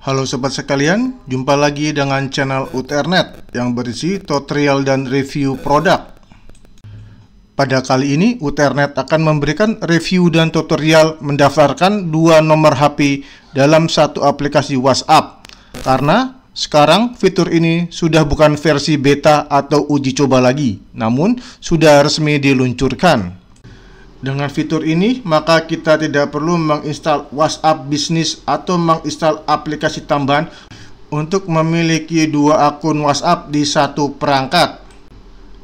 Halo sobat sekalian, jumpa lagi dengan channel Uternet yang berisi tutorial dan review produk. Pada kali ini Uternet akan memberikan review dan tutorial mendaftarkan dua nomor HP dalam satu aplikasi WhatsApp. Karena sekarang fitur ini sudah bukan versi beta atau uji coba lagi, namun sudah resmi diluncurkan. Dengan fitur ini, maka kita tidak perlu menginstal WhatsApp Business atau menginstal aplikasi tambahan untuk memiliki dua akun WhatsApp di satu perangkat.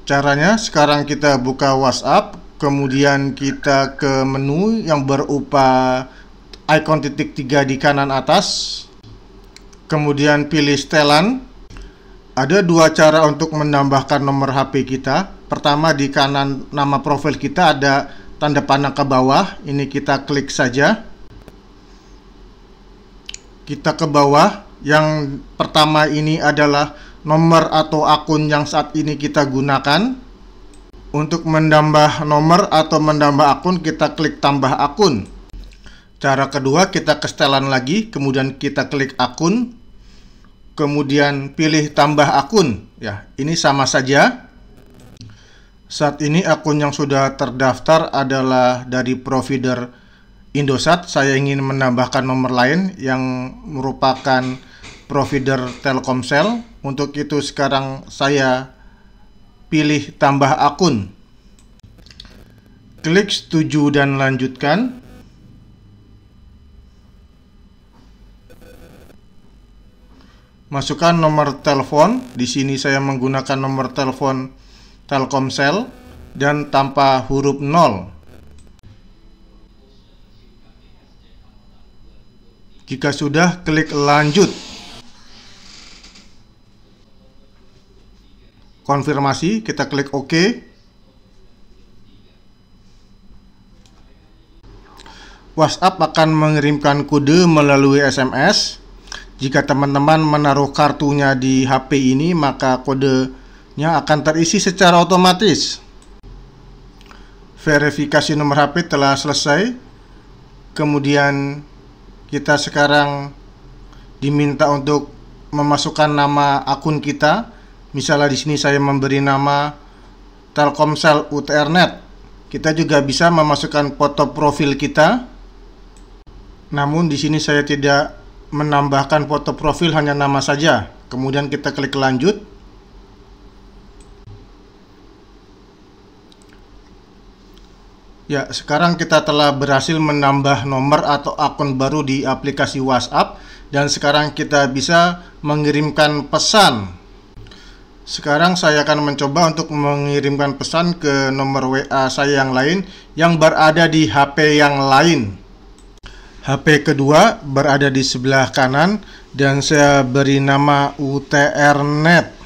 Caranya, sekarang kita buka WhatsApp, kemudian kita ke menu yang berupa ikon titik tiga di kanan atas, kemudian pilih setelan. Ada dua cara untuk menambahkan nomor HP kita. Pertama, di kanan nama profil kita ada tanda panah ke bawah ini kita klik saja kita ke bawah yang pertama ini adalah nomor atau akun yang saat ini kita gunakan untuk menambah nomor atau menambah akun kita klik tambah akun cara kedua kita ke setelan lagi kemudian kita klik akun kemudian pilih tambah akun ya ini sama saja saat ini akun yang sudah terdaftar adalah dari provider Indosat. Saya ingin menambahkan nomor lain yang merupakan provider Telkomsel. Untuk itu sekarang saya pilih tambah akun. Klik setuju dan lanjutkan. Masukkan nomor telepon. Di sini saya menggunakan nomor telepon Telkomsel dan tanpa huruf 0. Jika sudah, klik lanjut. Konfirmasi, kita klik OK. WhatsApp akan mengirimkan kode melalui SMS. Jika teman-teman menaruh kartunya di HP ini, maka kode nya akan terisi secara otomatis. Verifikasi nomor HP telah selesai. Kemudian kita sekarang diminta untuk memasukkan nama akun kita. Misalnya di sini saya memberi nama Telkomsel UTRNet. Kita juga bisa memasukkan foto profil kita. Namun di sini saya tidak menambahkan foto profil hanya nama saja. Kemudian kita klik lanjut. Ya, sekarang kita telah berhasil menambah nomor atau akun baru di aplikasi WhatsApp dan sekarang kita bisa mengirimkan pesan. Sekarang saya akan mencoba untuk mengirimkan pesan ke nomor WA saya yang lain yang berada di HP yang lain. HP kedua berada di sebelah kanan dan saya beri nama UTRnet.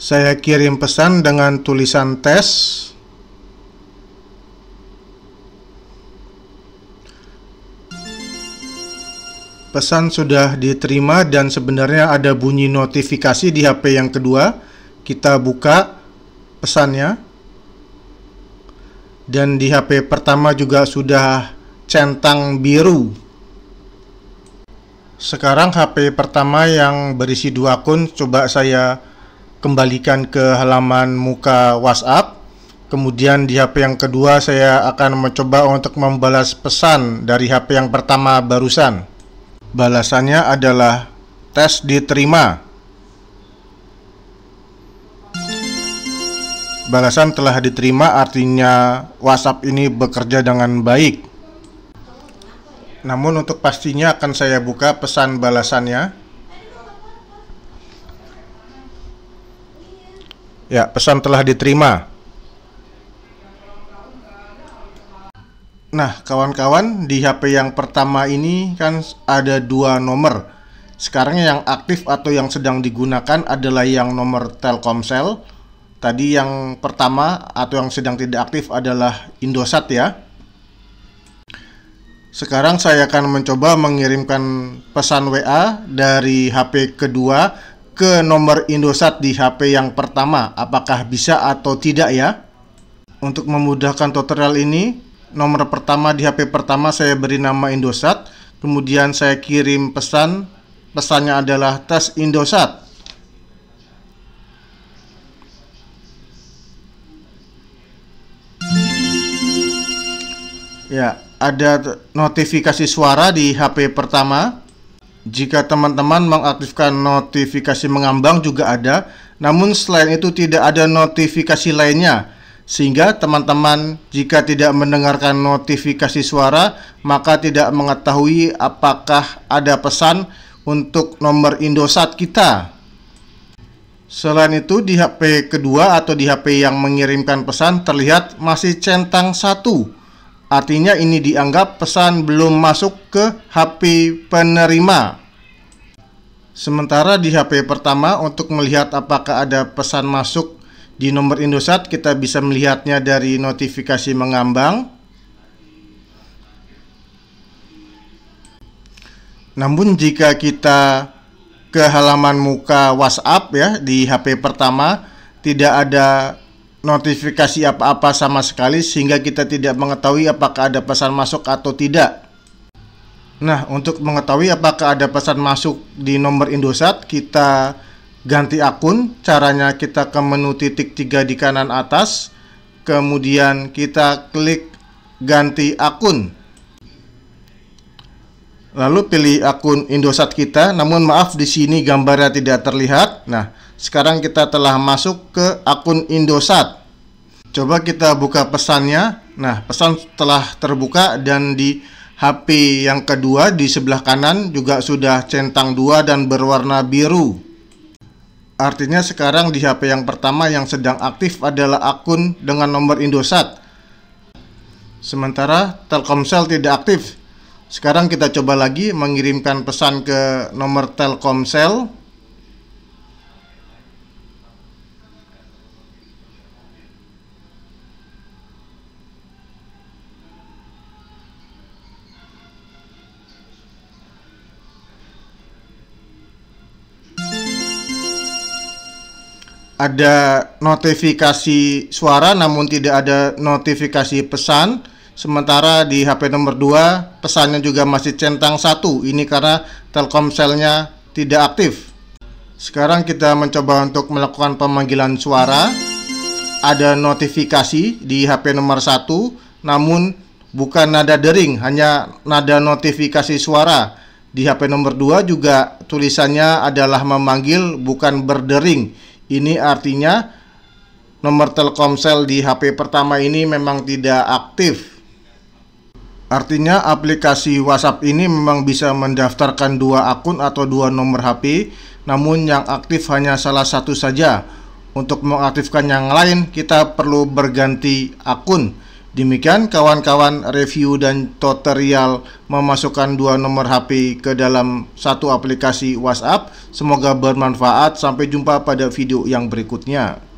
Saya kirim pesan dengan tulisan tes. Pesan sudah diterima dan sebenarnya ada bunyi notifikasi di HP yang kedua. Kita buka pesannya. Dan di HP pertama juga sudah centang biru. Sekarang HP pertama yang berisi dua akun coba saya kembalikan ke halaman muka WhatsApp. Kemudian di HP yang kedua saya akan mencoba untuk membalas pesan dari HP yang pertama barusan. Balasannya adalah tes diterima. Balasan telah diterima artinya WhatsApp ini bekerja dengan baik. Namun untuk pastinya akan saya buka pesan balasannya. Ya, pesan telah diterima. Nah, kawan-kawan, di HP yang pertama ini kan ada dua nomor. Sekarang yang aktif atau yang sedang digunakan adalah yang nomor Telkomsel. Tadi yang pertama atau yang sedang tidak aktif adalah Indosat ya. Sekarang saya akan mencoba mengirimkan pesan WA dari HP kedua ke nomor Indosat di HP yang pertama. Apakah bisa atau tidak ya? Untuk memudahkan tutorial ini, nomor pertama di HP pertama saya beri nama Indosat. Kemudian saya kirim pesan. Pesannya adalah tes Indosat. Ya, ada notifikasi suara di HP pertama. Jika teman-teman mengaktifkan notifikasi mengambang juga ada, namun selain itu tidak ada notifikasi lainnya. Sehingga teman-teman jika tidak mendengarkan notifikasi suara, maka tidak mengetahui apakah ada pesan untuk nomor Indosat kita. Selain itu di HP kedua atau di HP yang mengirimkan pesan terlihat masih centang satu Artinya ini dianggap pesan belum masuk ke HP penerima. Sementara di HP pertama untuk melihat apakah ada pesan masuk di nomor Indosat kita bisa melihatnya dari notifikasi mengambang. Namun jika kita ke halaman muka WhatsApp ya di HP pertama tidak ada notifikasi apa-apa sama sekali sehingga kita tidak mengetahui apakah ada pesan masuk atau tidak. Nah, untuk mengetahui apakah ada pesan masuk di nomor Indosat, kita ganti akun. Caranya kita ke menu titik tiga di kanan atas, kemudian kita klik ganti akun. Lalu pilih akun Indosat kita, namun maaf di sini gambarnya tidak terlihat. Nah, sekarang kita telah masuk ke akun Indosat. Coba kita buka pesannya. Nah, pesan telah terbuka dan di HP yang kedua di sebelah kanan juga sudah centang dua dan berwarna biru. Artinya sekarang di HP yang pertama yang sedang aktif adalah akun dengan nomor Indosat. Sementara Telkomsel tidak aktif. Sekarang kita coba lagi mengirimkan pesan ke nomor Telkomsel. ada notifikasi suara namun tidak ada notifikasi pesan. Sementara di HP nomor 2 pesannya juga masih centang satu. Ini karena Telkomselnya tidak aktif. Sekarang kita mencoba untuk melakukan pemanggilan suara. Ada notifikasi di HP nomor 1 namun bukan nada dering, hanya nada notifikasi suara. Di HP nomor 2 juga tulisannya adalah memanggil bukan berdering ini artinya nomor Telkomsel di HP pertama ini memang tidak aktif. Artinya aplikasi WhatsApp ini memang bisa mendaftarkan dua akun atau dua nomor HP, namun yang aktif hanya salah satu saja. Untuk mengaktifkan yang lain, kita perlu berganti akun. Demikian kawan-kawan review dan tutorial memasukkan dua nomor HP ke dalam satu aplikasi WhatsApp. Semoga bermanfaat. Sampai jumpa pada video yang berikutnya.